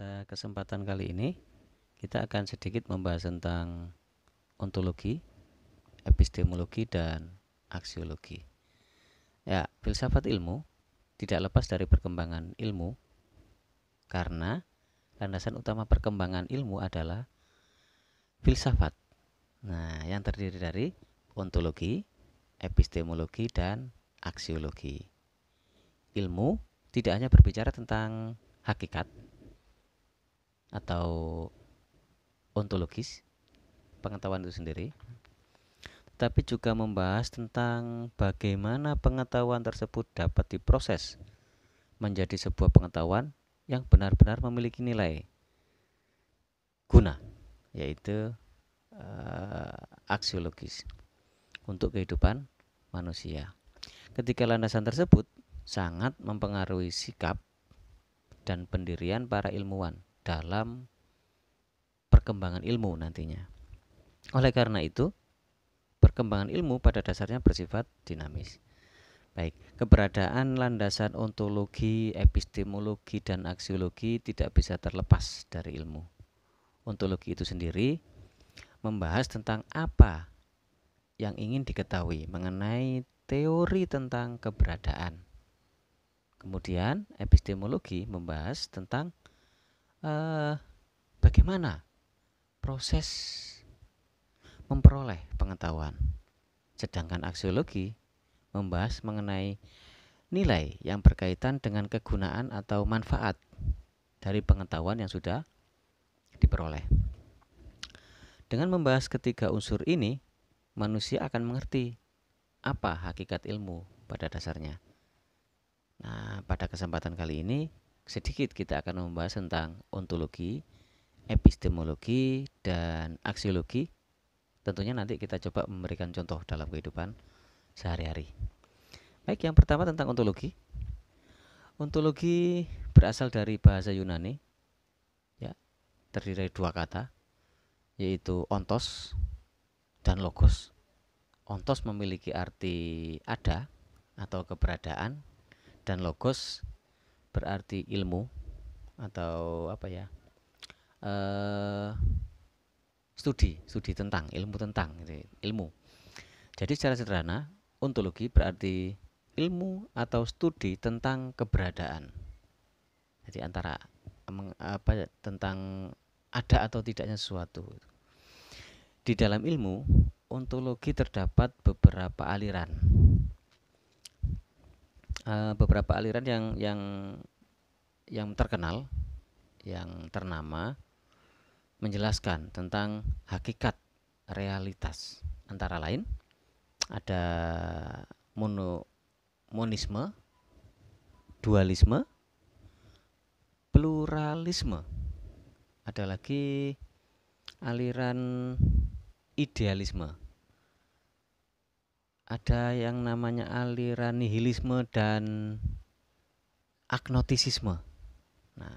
Pada kesempatan kali ini kita akan sedikit membahas tentang ontologi, epistemologi dan aksiologi. Ya, filsafat ilmu tidak lepas dari perkembangan ilmu karena landasan utama perkembangan ilmu adalah filsafat. Nah, yang terdiri dari ontologi, epistemologi dan aksiologi. Ilmu tidak hanya berbicara tentang hakikat, atau ontologis, pengetahuan itu sendiri, tetapi juga membahas tentang bagaimana pengetahuan tersebut dapat diproses menjadi sebuah pengetahuan yang benar-benar memiliki nilai guna, yaitu uh, aksiologis untuk kehidupan manusia. Ketika landasan tersebut sangat mempengaruhi sikap dan pendirian para ilmuwan dalam perkembangan ilmu nantinya. Oleh karena itu, perkembangan ilmu pada dasarnya bersifat dinamis. Baik, keberadaan landasan ontologi, epistemologi, dan aksiologi tidak bisa terlepas dari ilmu. Ontologi itu sendiri membahas tentang apa yang ingin diketahui mengenai teori tentang keberadaan. Kemudian, epistemologi membahas tentang eh, bagaimana proses memperoleh pengetahuan. Sedangkan aksiologi membahas mengenai nilai yang berkaitan dengan kegunaan atau manfaat dari pengetahuan yang sudah diperoleh. Dengan membahas ketiga unsur ini, manusia akan mengerti apa hakikat ilmu pada dasarnya. Nah, pada kesempatan kali ini sedikit kita akan membahas tentang ontologi, epistemologi, dan aksiologi. Tentunya nanti kita coba memberikan contoh dalam kehidupan sehari-hari. Baik, yang pertama tentang ontologi. Ontologi berasal dari bahasa Yunani, ya, terdiri dari dua kata, yaitu ontos dan logos. Ontos memiliki arti ada atau keberadaan dan logos berarti ilmu atau apa ya uh, studi studi tentang ilmu tentang gitu, ilmu jadi secara sederhana ontologi berarti ilmu atau studi tentang keberadaan jadi antara apa ya, tentang ada atau tidaknya sesuatu di dalam ilmu ontologi terdapat beberapa aliran Eh, beberapa aliran yang yang yang terkenal, yang ternama menjelaskan tentang hakikat realitas. Antara lain ada mono, monisme, dualisme, pluralisme. Ada lagi aliran idealisme ada yang namanya aliran nihilisme dan agnotisisme. Nah,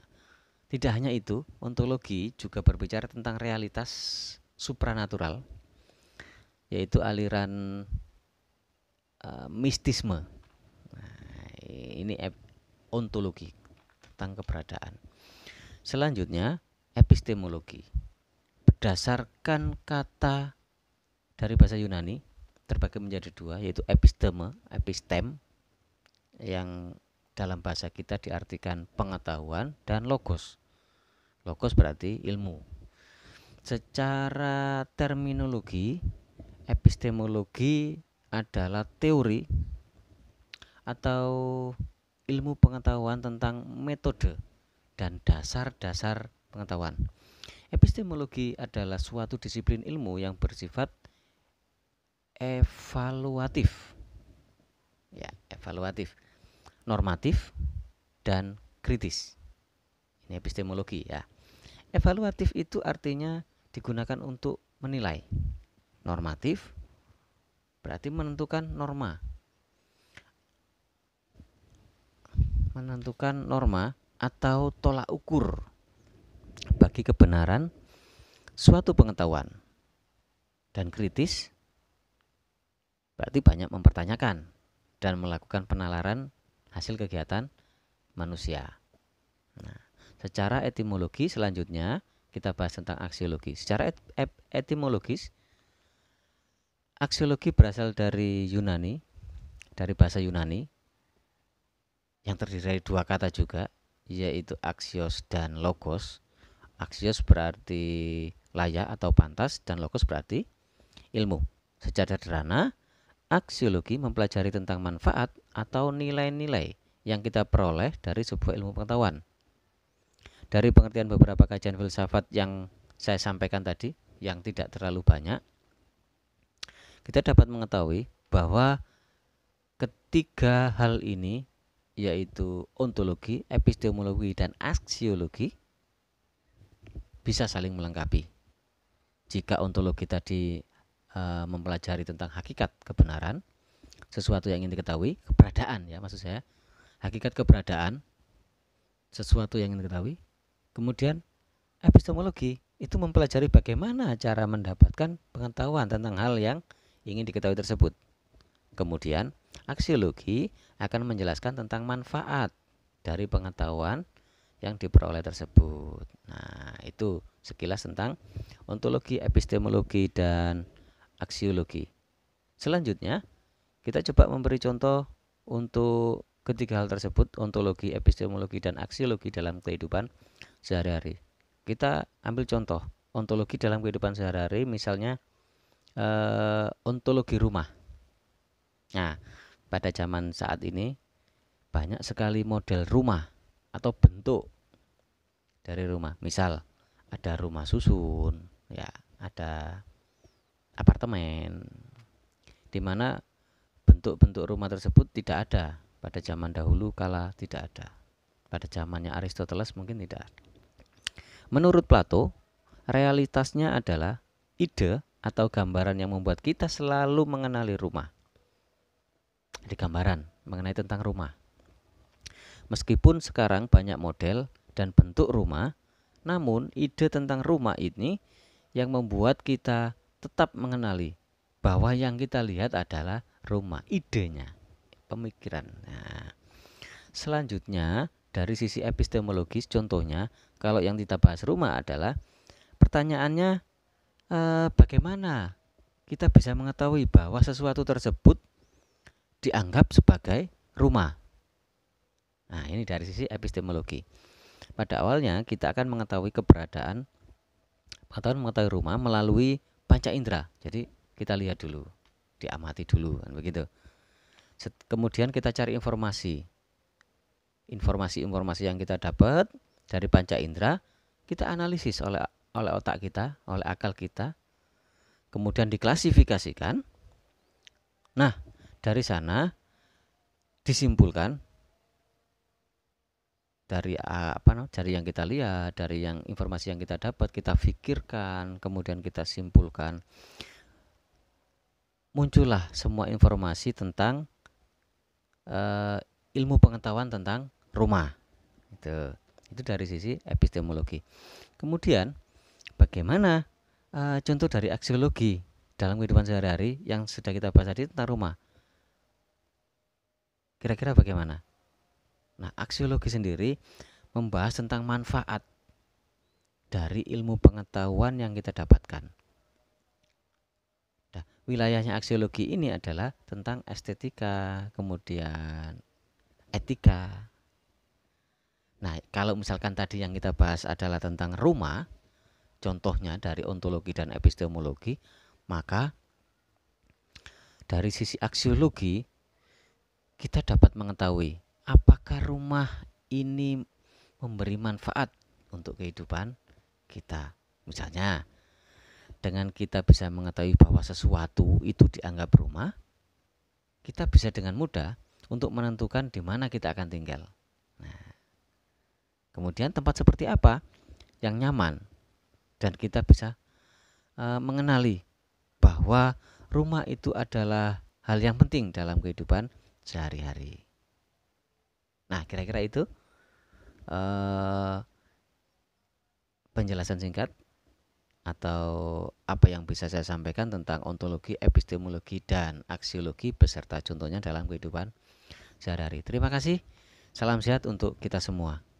tidak hanya itu, ontologi juga berbicara tentang realitas supranatural, yaitu aliran uh, mistisme. Nah, ini ontologi tentang keberadaan. Selanjutnya, epistemologi berdasarkan kata dari bahasa Yunani terbagi menjadi dua yaitu episteme, epistem yang dalam bahasa kita diartikan pengetahuan dan logos. Logos berarti ilmu. Secara terminologi, epistemologi adalah teori atau ilmu pengetahuan tentang metode dan dasar-dasar pengetahuan. Epistemologi adalah suatu disiplin ilmu yang bersifat evaluatif. Ya, evaluatif. Normatif dan kritis. Ini epistemologi ya. Evaluatif itu artinya digunakan untuk menilai. Normatif berarti menentukan norma. Menentukan norma atau tolak ukur bagi kebenaran suatu pengetahuan. Dan kritis berarti banyak mempertanyakan dan melakukan penalaran hasil kegiatan manusia. Nah, secara etimologi selanjutnya kita bahas tentang aksiologi. Secara et et etimologis aksiologi berasal dari Yunani, dari bahasa Yunani yang terdiri dari dua kata juga, yaitu axios dan logos. Axios berarti layak atau pantas dan logos berarti ilmu. Secara sederhana, Aksiologi mempelajari tentang manfaat atau nilai-nilai yang kita peroleh dari sebuah ilmu pengetahuan. Dari pengertian beberapa kajian filsafat yang saya sampaikan tadi, yang tidak terlalu banyak, kita dapat mengetahui bahwa ketiga hal ini yaitu ontologi, epistemologi, dan aksiologi bisa saling melengkapi. Jika ontologi tadi uh, mempelajari tentang hakikat kebenaran, sesuatu yang ingin diketahui, keberadaan ya maksud saya, hakikat keberadaan, sesuatu yang ingin diketahui. Kemudian epistemologi itu mempelajari bagaimana cara mendapatkan pengetahuan tentang hal yang ingin diketahui tersebut. Kemudian aksiologi akan menjelaskan tentang manfaat dari pengetahuan yang diperoleh tersebut. Nah, itu sekilas tentang ontologi, epistemologi dan aksiologi. Selanjutnya, kita coba memberi contoh untuk ketiga hal tersebut, ontologi, epistemologi, dan aksiologi dalam kehidupan sehari-hari. Kita ambil contoh ontologi dalam kehidupan sehari-hari, misalnya eh, ontologi rumah. Nah, pada zaman saat ini banyak sekali model rumah atau bentuk dari rumah. Misal ada rumah susun, ya, ada apartemen di mana bentuk-bentuk rumah tersebut tidak ada pada zaman dahulu kala tidak ada pada zamannya Aristoteles mungkin tidak ada. menurut Plato realitasnya adalah ide atau gambaran yang membuat kita selalu mengenali rumah di gambaran mengenai tentang rumah meskipun sekarang banyak model dan bentuk rumah namun ide tentang rumah ini yang membuat kita tetap mengenali bahwa yang kita lihat adalah rumah, idenya, pemikiran. Nah, selanjutnya dari sisi epistemologis contohnya kalau yang kita bahas rumah adalah pertanyaannya eh, bagaimana kita bisa mengetahui bahwa sesuatu tersebut dianggap sebagai rumah. Nah, ini dari sisi epistemologi. Pada awalnya kita akan mengetahui keberadaan atau mengetahui rumah melalui panca indera. Jadi kita lihat dulu, diamati dulu kan begitu. Set, kemudian kita cari informasi. Informasi-informasi yang kita dapat dari panca indera kita analisis oleh oleh otak kita, oleh akal kita. Kemudian diklasifikasikan. Nah, dari sana disimpulkan dari ah, apa no, dari yang kita lihat, dari yang informasi yang kita dapat, kita pikirkan, kemudian kita simpulkan. Muncullah semua informasi tentang uh, ilmu pengetahuan tentang rumah. Itu itu dari sisi epistemologi. Kemudian bagaimana uh, contoh dari aksiologi dalam kehidupan sehari-hari yang sudah kita bahas tadi tentang rumah. Kira-kira bagaimana? Nah, aksiologi sendiri membahas tentang manfaat dari ilmu pengetahuan yang kita dapatkan. Nah, wilayahnya aksiologi ini adalah tentang estetika, kemudian etika. Nah, kalau misalkan tadi yang kita bahas adalah tentang rumah, contohnya dari ontologi dan epistemologi, maka dari sisi aksiologi kita dapat mengetahui apakah rumah ini memberi manfaat untuk kehidupan kita. Misalnya, dengan kita bisa mengetahui bahwa sesuatu itu dianggap rumah, kita bisa dengan mudah untuk menentukan di mana kita akan tinggal. Nah, kemudian tempat seperti apa yang nyaman dan kita bisa e, mengenali bahwa rumah itu adalah hal yang penting dalam kehidupan sehari-hari. Nah, kira-kira itu uh, penjelasan singkat atau apa yang bisa saya sampaikan tentang ontologi, epistemologi, dan aksiologi beserta contohnya dalam kehidupan sehari-hari. Terima kasih. Salam sehat untuk kita semua.